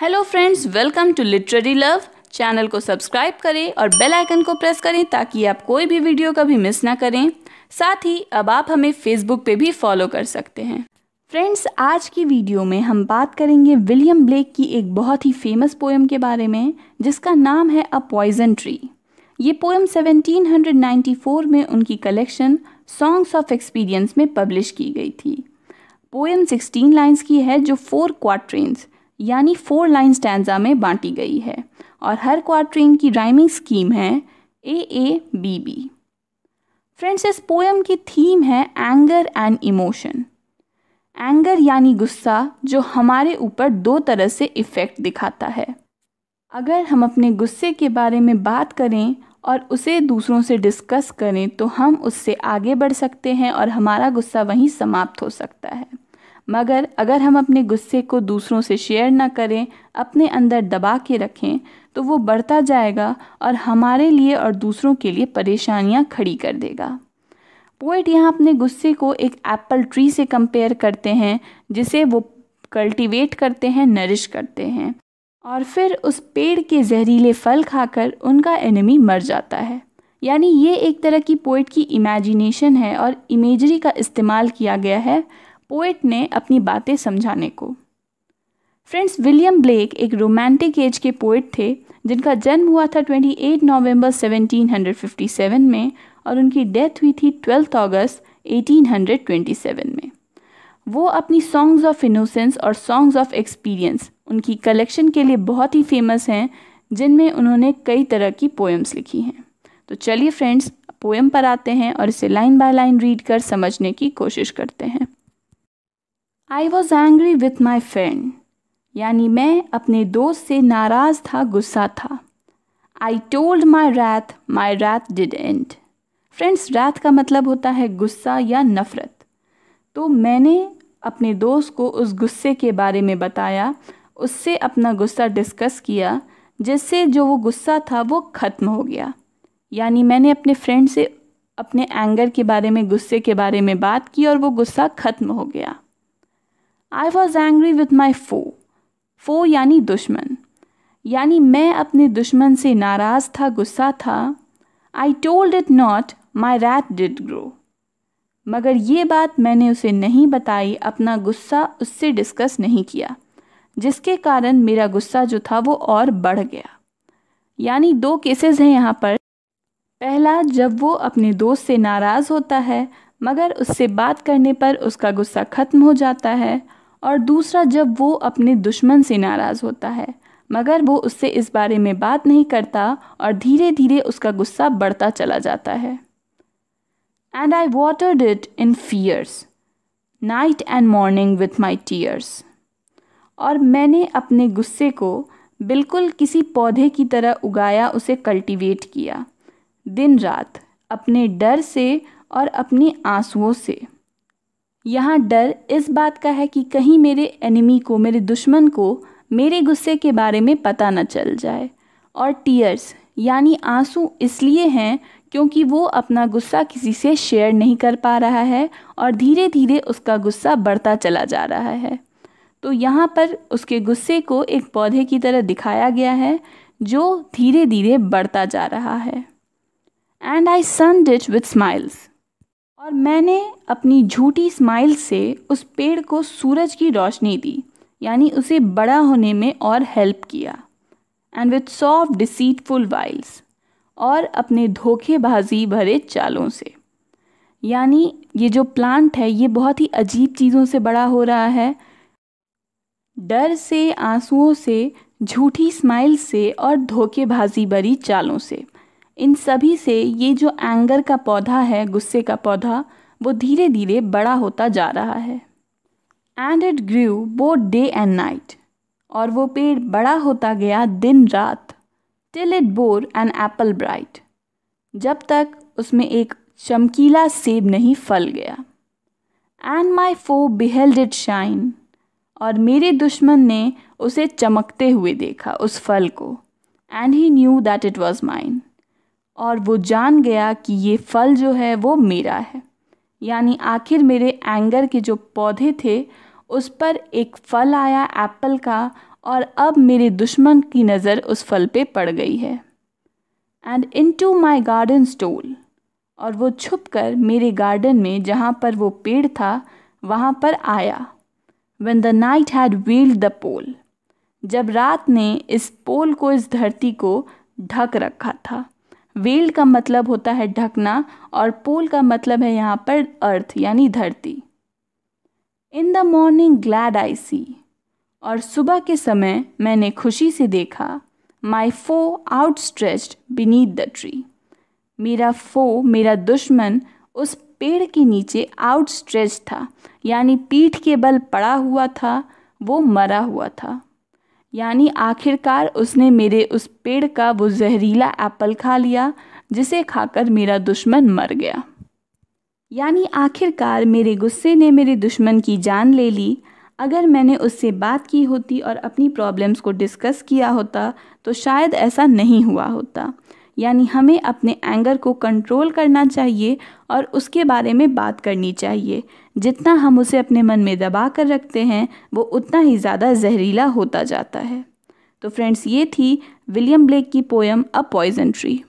hello friends welcome to literary love channel को subscribe करें और बेल आइकन को प्रेस करें ताकि आप कोई भी वीडियो कभी मिस ना करें साथ ही अब आप हमें फेसबुक पे भी फॉलो कर सकते हैं फ्रेंड्स आज की वीडियो में हम बात करेंगे विलियम ब्लेक की एक बहुत ही फेमस पोएम के बारे में जिसका नाम है अ पॉइजन ट्री ये पोएम 1794 में उनकी कलेक्शन सॉन्ग्स ऑफ एक्सपीरियंस में पब्लिश की गई थी पोएम 16 लाइंस की है जो फोर क्वाट्रेंस यानी फोर लाइन स्टैंडा में बांटी गई है और हर क्वार्ट्रेन की राइमिंग स्कीम है A A B B friends इस पोएम की थीम है एंगर एंड इमोशन एंगर यानी गुस्सा जो हमारे ऊपर दो तरह से इफ़ेक्ट दिखाता है अगर हम अपने गुस्से के बारे में बात करें और उसे दूसरों से डिस्कस करें तो हम उससे आगे बढ़ सकते हैं और हमारा गुस्सा वहीं समाप्त हो सकता है मगर अगर हम अपने गुस्से को दूसरों से शेयर ना करें अपने अंदर दबा के रखें तो वो बढ़ता जाएगा और हमारे लिए और दूसरों के लिए परेशानियाँ खड़ी कर देगा पोइट यहाँ अपने गुस्से को एक एप्पल ट्री से कंपेयर करते हैं जिसे वो कल्टीवेट करते हैं नरिश करते हैं और फिर उस पेड़ के जहरीले फल खाकर उनका एनिमी मर जाता है यानी ये एक तरह की पोइट की इमेजिनेशन है और इमेजरी का इस्तेमाल किया गया है पोएट ने अपनी बातें समझाने को फ्रेंड्स विलियम ब्लेक एक रोमांटिक एज के पोइट थे जिनका जन्म हुआ था 28 नवंबर 1757 में और उनकी डेथ हुई थी 12 अगस्त 1827 में वो अपनी सॉन्ग्स ऑफ इनोसेंस और सॉन्ग्स ऑफ एक्सपीरियंस उनकी कलेक्शन के लिए बहुत ही फेमस हैं जिनमें उन्होंने कई तरह की पोएम्स लिखी हैं तो चलिए फ्रेंड्स पोएम पर आते हैं और इसे लाइन बाय लाइन रीड कर समझने की कोशिश करते हैं I was angry with my friend यानी मैं अपने दोस्त से नाराज़ था गुस्सा था I told my wrath my wrath did end friends wrath का मतलब होता है गुस्सा या नफ़रत तो मैंने अपने दोस्त को उस गुस्से के बारे में बताया उससे अपना गुस्सा डिस्कस किया जिससे जो वो गुस्सा था वो ख़त्म हो गया यानी मैंने अपने फ्रेंड से अपने एंगर के बारे में गुस्से के बारे में बात की और वो गुस्सा ख़त्म हो गया I was angry with my foe foe यानी दुश्मन यानी मैं अपने दुश्मन से नाराज़ था गुस्सा था I told it not my wrath did grow मगर ये बात मैंने उसे नहीं बताई अपना गुस्सा उससे डिस्कस नहीं किया जिसके कारण मेरा गुस्सा जो था वो और बढ़ गया यानी दो केसेस हैं यहाँ पर पहला जब वो अपने दोस्त से नाराज़ होता है मगर उससे बात करने पर उसका गुस्सा ख़त्म हो जाता है और दूसरा जब वो अपने दुश्मन से नाराज़ होता है मगर वो उससे इस बारे में बात नहीं करता और धीरे धीरे उसका गुस्सा बढ़ता चला जाता है and I watered it in fears night and morning with my tears और मैंने अपने गुस्से को बिल्कुल किसी पौधे की तरह उगाया उसे कल्टीवेट किया दिन रात अपने डर से और अपने आंसुओं से यहाँ डर इस बात का है कि कहीं मेरे एनिमी को मेरे दुश्मन को मेरे गुस्से के बारे में पता न चल जाए और टीयर्स यानी आंसू इसलिए हैं क्योंकि वो अपना गुस्सा किसी से शेयर नहीं कर पा रहा है और धीरे धीरे उसका गुस्सा बढ़ता चला जा रहा है तो यहाँ पर उसके गुस्से को एक पौधे की तरह दिखाया गया है जो धीरे धीरे बढ़ता जा रहा है and I sunned it with smiles और मैंने अपनी झूठी स्माइल से उस पेड़ को सूरज की रोशनी दी यानी उसे बड़ा होने में और हेल्प किया and with soft deceitful wiles और अपने धोखेबाजी भरे चालों से यानी ये जो प्लांट है ये बहुत ही अजीब चीज़ों से बड़ा हो रहा है डर से आंसुओं से झूठी स्माइल से और धोखेबाजी भरी चालों से इन सभी से ये जो एंगर का पौधा है गुस्से का पौधा वो धीरे धीरे बड़ा होता जा रहा है एंड इट ग्रू बो डे एंड नाइट और वो पेड़ बड़ा होता गया दिन रात till it bore an apple bright जब तक उसमें एक चमकीला सेब नहीं फल गया and my foe beheld it shine और मेरे दुश्मन ने उसे चमकते हुए देखा उस फल को and he knew that it was mine और वो जान गया कि ये फल जो है वो मेरा है यानी आखिर मेरे एंगर के जो पौधे थे उस पर एक फल आया एप्पल का और अब मेरे दुश्मन की नज़र उस फल पे पड़ गई है and into my garden stole और वो छुप कर मेरे गार्डन में जहाँ पर वो पेड़ था वहाँ पर आया when the night had veiled the pole जब रात ने इस पोल को इस धरती को ढक रखा था व्हील का मतलब होता है ढकना और पोल का मतलब है यहाँ पर अर्थ यानी धरती in the morning glad I see और सुबह के समय मैंने खुशी से देखा my foe outstretched beneath the tree मेरा फो मेरा दुश्मन उस पेड़ के नीचे आउट स्ट्रेच था यानी पीठ के बल पड़ा हुआ था वो मरा हुआ था यानी आखिरकार उसने मेरे उस पेड़ का वो जहरीला एप्पल खा लिया जिसे खाकर मेरा दुश्मन मर गया यानी आखिरकार मेरे गुस्से ने मेरे दुश्मन की जान ले ली अगर मैंने उससे बात की होती और अपनी प्रॉब्लम्स को डिस्कस किया होता तो शायद ऐसा नहीं हुआ होता यानी हमें अपने एंगर को कंट्रोल करना चाहिए और उसके बारे में बात करनी चाहिए जितना हम उसे अपने मन में दबा कर रखते हैं वो उतना ही ज़्यादा जहरीला होता जाता है तो फ्रेंड्स ये थी विलियम ब्लेक की पोएम अ पॉइजन ट्री